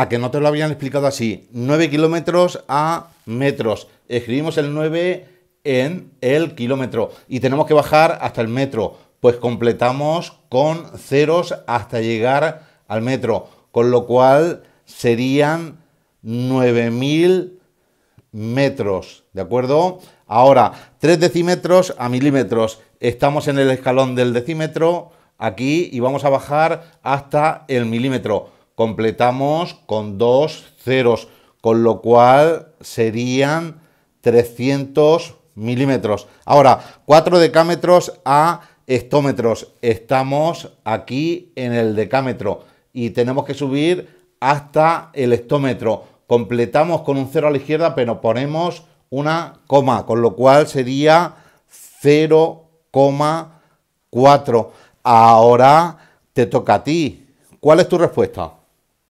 a que no te lo habían explicado así. 9 kilómetros a metros. Escribimos el 9 en el kilómetro y tenemos que bajar hasta el metro. Pues completamos con ceros hasta llegar al metro. Con lo cual serían 9000 metros. ¿De acuerdo? Ahora, 3 decímetros a milímetros. Estamos en el escalón del decímetro aquí y vamos a bajar hasta el milímetro completamos con dos ceros, con lo cual serían 300 milímetros. Ahora, 4 decámetros a estómetros. Estamos aquí en el decámetro y tenemos que subir hasta el estómetro. Completamos con un cero a la izquierda, pero ponemos una coma, con lo cual sería 0,4. Ahora te toca a ti. ¿Cuál es tu respuesta?